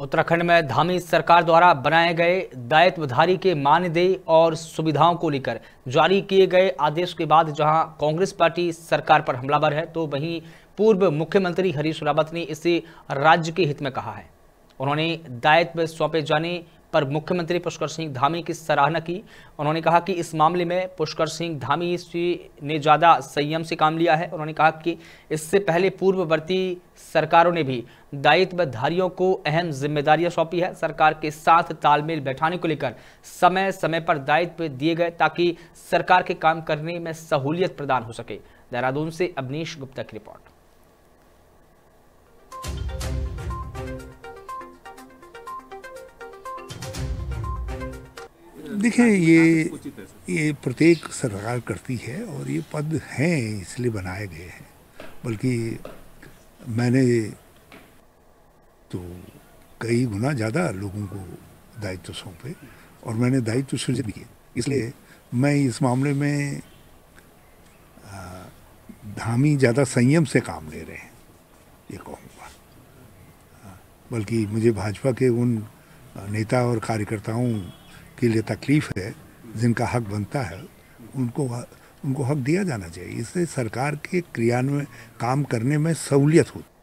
उत्तराखंड में धामी सरकार द्वारा बनाए गए दायित्वधारी के मानदेय और सुविधाओं को लेकर जारी किए गए आदेश के बाद जहां कांग्रेस पार्टी सरकार पर हमलावर है तो वहीं पूर्व मुख्यमंत्री हरीश रावत ने इसे राज्य के हित में कहा है उन्होंने दायित्व सौंपे जाने पर मुख्यमंत्री पुष्कर सिंह धामी की सराहना की उन्होंने कहा कि इस मामले में पुष्कर सिंह धामी ने ज़्यादा संयम से काम लिया है उन्होंने कहा कि इससे पहले पूर्ववर्ती सरकारों ने भी दायित्वधारियों को अहम जिम्मेदारियां सौंपी है सरकार के साथ तालमेल बैठाने को लेकर समय समय पर दायित्व दिए गए ताकि सरकार के काम करने में सहूलियत प्रदान हो सके देहरादून से अवनीश गुप्ता की रिपोर्ट देखिए ये ये प्रत्येक सरकार करती है और ये पद हैं इसलिए बनाए गए हैं बल्कि मैंने तो कई गुना ज़्यादा लोगों को दायित्व सौंपे और मैंने दायित्व सृजन किए इसलिए मैं इस मामले में धामी ज़्यादा संयम से काम ले रहे हैं ये कहूँगा बल्कि मुझे भाजपा के उन नेता और कार्यकर्ताओं के लिए तकलीफ़ है जिनका हक बनता है उनको उनको हक दिया जाना चाहिए इससे सरकार के क्रियान्वयन काम करने में सहूलियत होती